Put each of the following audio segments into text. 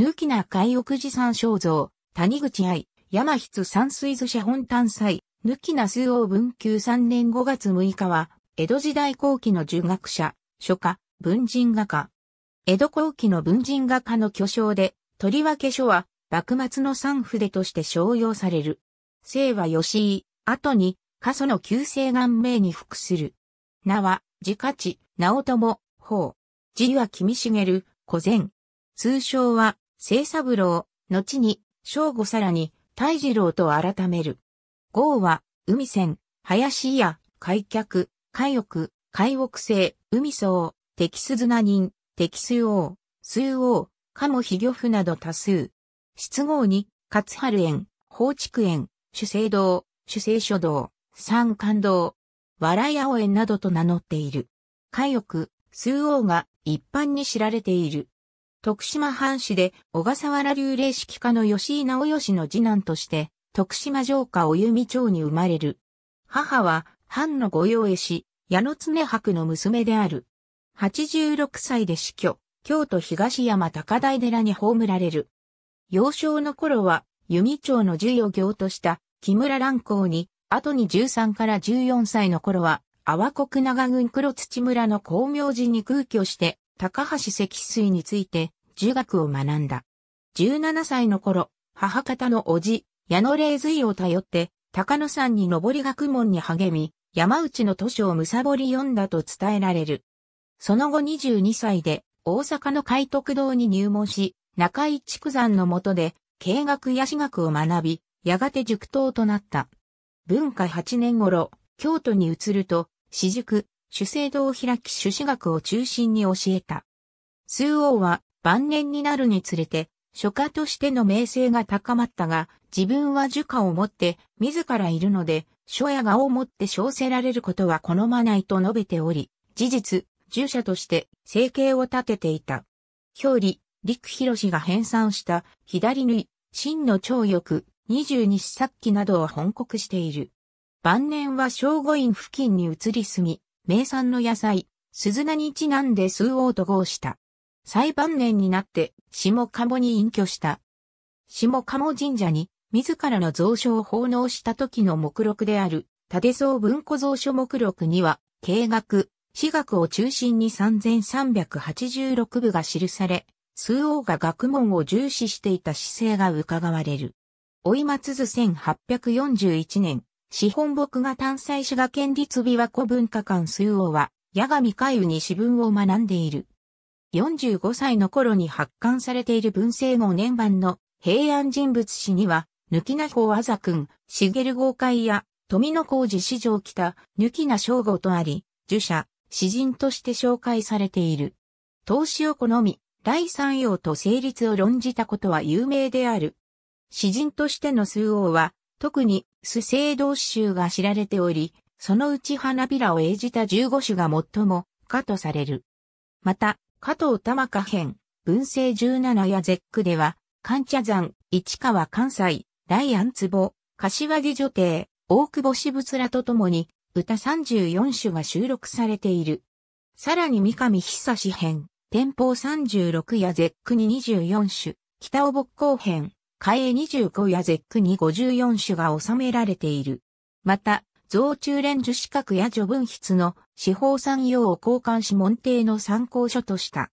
ヌキナ海奥寺山肖像、谷口愛、山筆山水図写本単祭、ヌキナ数王文久3年5月6日は、江戸時代後期の儒学者、書家、文人画家。江戸後期の文人画家の巨匠で、とりわけ書は、幕末の三筆として商用される。姓は吉井、後に、過疎の旧姓願名に服する。名は、自家地、直友、法。字は君茂、古前。通称は、清三郎、後に、正吾さらに、大二郎と改める。豪は、海船、林家、開脚、海翼、海翼星、海草、敵鈴な人、敵数王、数王、鴨も非漁夫など多数。七号に、勝春園、宝竹園、主聖堂、主聖書堂、三冠堂、笑い青園などと名乗っている。海翼、数王が一般に知られている。徳島藩士で小笠原流霊式家の吉井直義の次男として、徳島城下お弓町に生まれる。母は、藩の御用絵師、矢野常博の娘である。86歳で死去、京都東山高台寺に葬られる。幼少の頃は、弓町の授与行とした木村蘭光に、後に13から14歳の頃は、阿波国長郡黒土村の光明寺に空居して、高橋積水について、儒学を学んだ。17歳の頃、母方の叔父、矢野霊髄を頼って、高野山に登り学問に励み、山内の図書をむさぼり読んだと伝えられる。その後22歳で、大阪の海徳堂に入門し、中井畜山の下で、経学や史学を学び、やがて塾頭となった。文化8年頃、京都に移ると、私塾、主制度を開き朱子学を中心に教えた。数王は晩年になるにつれて、書家としての名声が高まったが、自分は儒家をもって自らいるので、書や画をもって称せられることは好まないと述べており、事実、儒者として生計を立てていた。表裏、陸広氏が編纂した左縫い、真の超欲、二十二四作記などを本国している。晩年は正五院付近に移り住み、名産の野菜、鈴名にちなんで数王と号した。最晩年になって下鴨に隠居した。下鴨神社に自らの蔵書を奉納した時の目録である、立蔵文庫蔵書目録には、計学、私学を中心に3386部が記され、数王が学問を重視していた姿勢が伺われる。追松図1841年、資本木が単細滋賀県立琵琶湖文化館数王は、八神海宇に詩文を学んでいる。45歳の頃に発刊されている文政号。年版の平安人物史には、抜きな法あざくん、茂豪快や、富野浩二史上北、抜きな正吾とあり、儒者、詩人として紹介されている。投資を好み、第三要と成立を論じたことは有名である。詩人としての数王は、特に須聖ード種が知られており、そのうち花びらを演じた15種が最もかとされる。また、加藤玉下編、文政17や絶句では、関茶山、市川関西、大安坪、柏木女帝、大久保私物らとともに、歌34種が収録されている。さらに三上久志編、天保36や絶句に24種、北尾木工編、下絵25や絶句に54種が収められている。また、増中連樹四角や序文筆の司法産業を交換し門弟の参考書とした。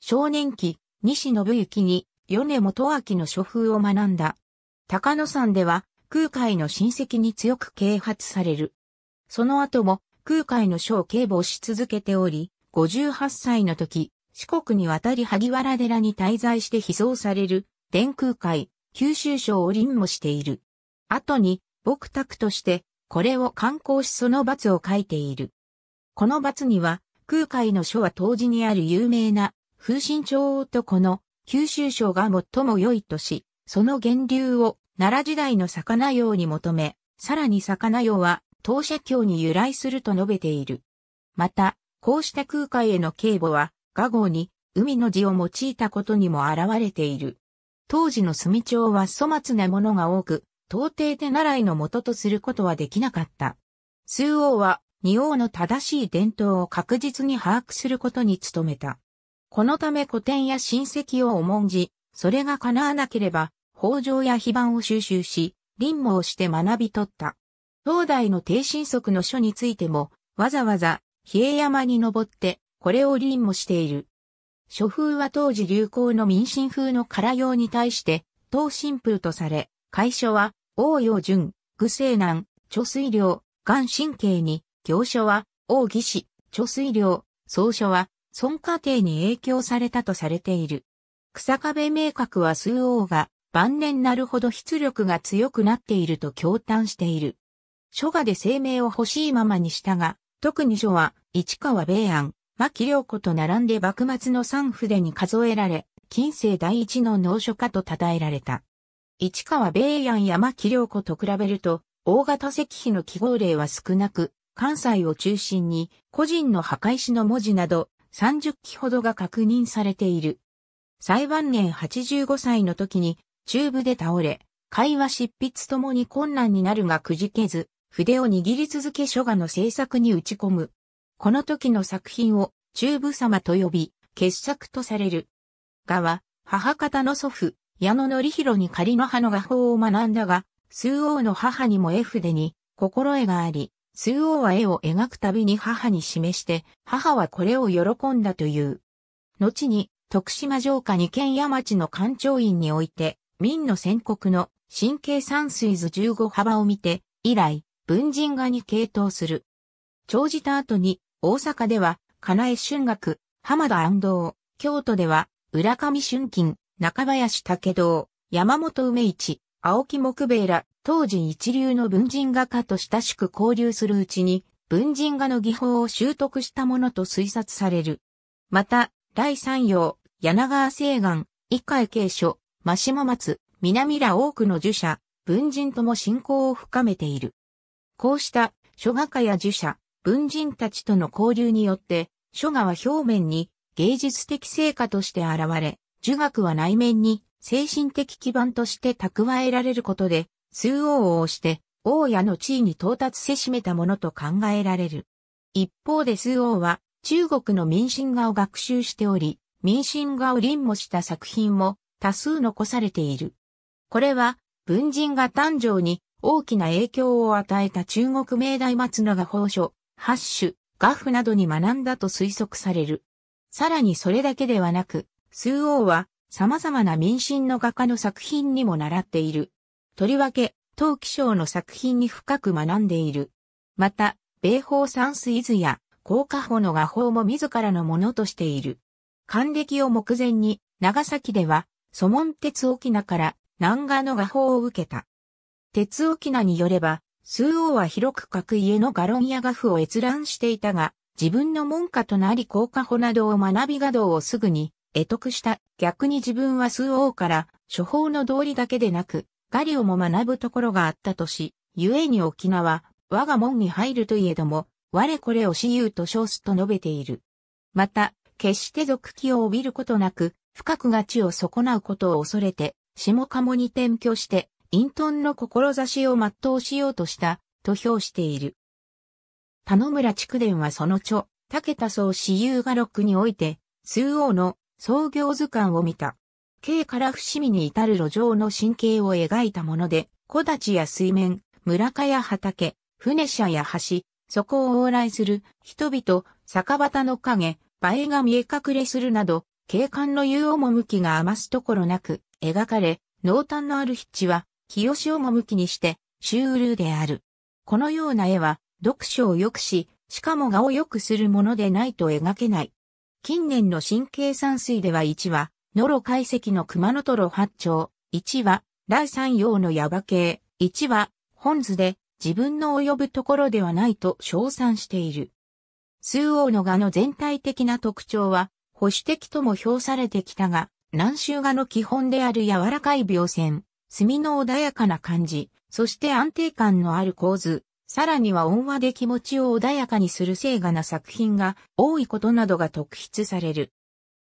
少年期、西信行に、米元明の書風を学んだ。高野山では、空海の親戚に強く啓発される。その後も、空海の書を警護し続けており、58歳の時、四国に渡り萩原寺に滞在して被葬される、天空海、九州省を臨もしている。後に、牧卓として、これを観光しその罰を書いている。この罰には、空海の書は当時にある有名な、風神町男の九州省が最も良いとし、その源流を奈良時代の魚用に求め、さらに魚用は、当社教に由来すると述べている。また、こうした空海への警護は、画号に、海の字を用いたことにも現れている。当時の住町は粗末なものが多く、到底手習いの元とすることはできなかった。数王は、二王の正しい伝統を確実に把握することに努めた。このため古典や親戚を重んじ、それが叶わなければ、法上や非番を収集し、臨務をして学び取った。東大の低神則の書についても、わざわざ、比叡山に登って、これを臨務している。書風は当時流行の民進風の唐用に対して、東進風とされ、会所は、王陽淳、具西南、貯水量、岩神経に、行書は、王義士、貯水量、総書は、孫家庭に影響されたとされている。草壁明確は数王が、晩年なるほど出力が強くなっていると驚嘆している。書画で生命を欲しいままにしたが、特に書は、市川米安、牧良子と並んで幕末の三筆に数えられ、近世第一の農書家と称えられた。市川米安や牧良子と比べると、大型石碑の記号例は少なく、関西を中心に個人の墓石の文字など30記ほどが確認されている。裁判年85歳の時に中部で倒れ、会話執筆ともに困難になるがくじけず、筆を握り続け書画の制作に打ち込む。この時の作品を中部様と呼び、傑作とされる。画は、母方の祖父、矢野則弘に仮の葉の画法を学んだが、数王の母にも絵筆に心得があり、数王は絵を描くたびに母に示して、母はこれを喜んだという。後に、徳島城下二軒屋町の官庁院において、民の宣告の神経山水図15幅を見て、以来、文人画に傾倒する。長じた後に、大阪では、金江春学、浜田安藤、京都では、浦上春金、中林武道、山本梅一、青木木兵衛ら、当時一流の文人画家と親しく交流するうちに、文人画の技法を習得したものと推察される。また、第三陽、柳川西岸、一海慶書、真下松、南ら多くの儒者、文人とも信仰を深めている。こうした、書画家や儒者、文人たちとの交流によって、書画は表面に芸術的成果として現れ、儒学は内面に精神的基盤として蓄えられることで、数王をして王野の地位に到達せしめたものと考えられる。一方で数王は中国の民進画を学習しており、民進画を臨摹した作品も多数残されている。これは文人が誕生に大きな影響を与えた中国明大松永法書ハッシュ、ガフなどに学んだと推測される。さらにそれだけではなく、スーオーは様々な民心の画家の作品にも習っている。とりわけ、陶器賞の作品に深く学んでいる。また、米法山水図や、高架法の画法も自らのものとしている。還暦を目前に、長崎では、蘇門鉄沖縄から南画の画法を受けた。鉄沖縄によれば、数王は広く各家の画論や画フを閲覧していたが、自分の門下となり高家法などを学び画道をすぐに得得した。逆に自分は数王から処方の道理だけでなく、画料も学ぶところがあったとし、故に沖縄、我が門に入るといえども、我これを私有と称すと述べている。また、決して俗気を帯びることなく、深くが地を損なうことを恐れて、下鴨に転居して、隠遁の志を全うしようとした、と評している。田野村畜伝はその著、竹田総私有画録において、数王の創業図鑑を見た。京から伏見に至る路上の神経を描いたもので、木立や水面、村家や畑、船車や橋、そこを往来する人々、酒端の影、映えが見え隠れするなど、景観のも向きが余すところなく描かれ、濃淡のある筆致は清をも向きにして、シュールである。このような絵は、読書を良くし、しかも画を良くするものでないと描けない。近年の神経山水では1は、ノロ解析の熊野トロ八丁、1は、来山陽のヤバ系、1は、本図で、自分の及ぶところではないと称賛している。数王の画の全体的な特徴は、保守的とも評されてきたが、南州画の基本である柔らかい描線、墨の穏やかな感じ、そして安定感のある構図、さらには音話で気持ちを穏やかにする静画な作品が多いことなどが特筆される。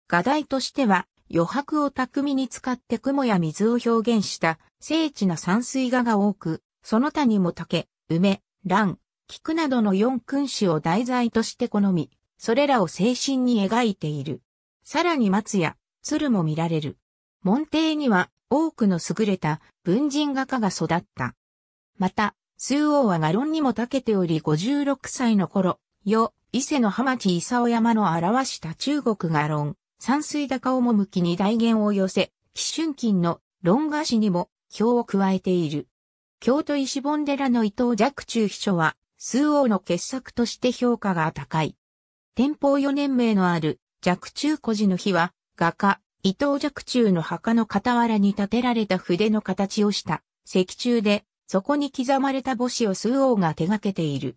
画題としては、余白を巧みに使って雲や水を表現した精緻な山水画が多く、その他にも竹、梅、蘭、菊などの四君子を題材として好み、それらを精神に描いている。さらに松や鶴も見られる。門弟には多くの優れた文人画家が育った。また、数王は画論にも長けており56歳の頃、よ、伊勢の浜地勲山の表した中国画論、山水高をもきに大言を寄せ、奇春金の論画史にも表を加えている。京都石本寺の伊藤若冲秘書は、数王の傑作として評価が高い。天保4年名のある若冲古寺の日は、画家、伊藤若冲の墓の傍らに建てられた筆の形をした石柱で、そこに刻まれた墓誌を数王が手掛けている。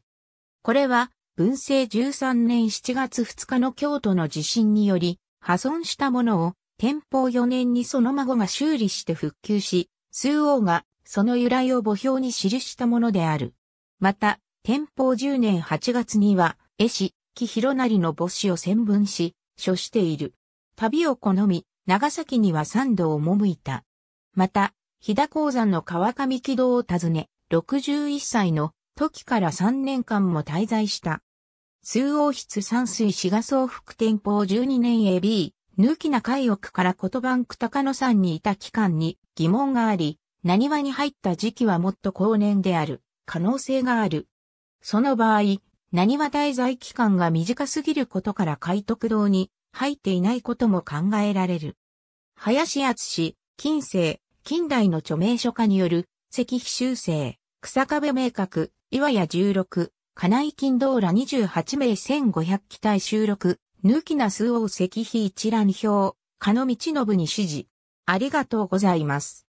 これは、文政13年7月2日の京都の地震により、破損したものを、天保4年にその孫が修理して復旧し、数王がその由来を墓標に記したものである。また、天保10年8月には、絵師、木広成の墓誌を専文し、書している。旅を好み、長崎には三度赴いた。また、日田鉱山の川上軌道を訪ね、61歳の時から3年間も滞在した。通王室山水志賀総副天保12年 AB、抜きな海奥から言番久高野山にいた期間に疑問があり、何話に入った時期はもっと後年である、可能性がある。その場合、何話滞在期間が短すぎることから海徳堂に入っていないことも考えられる。林厚氏、近世、近代の著名書家による、石碑修正、草壁明確、岩屋16、金井金道ら28名1500機体収録、抜きな数王石碑一覧表、みち道信に指示。ありがとうございます。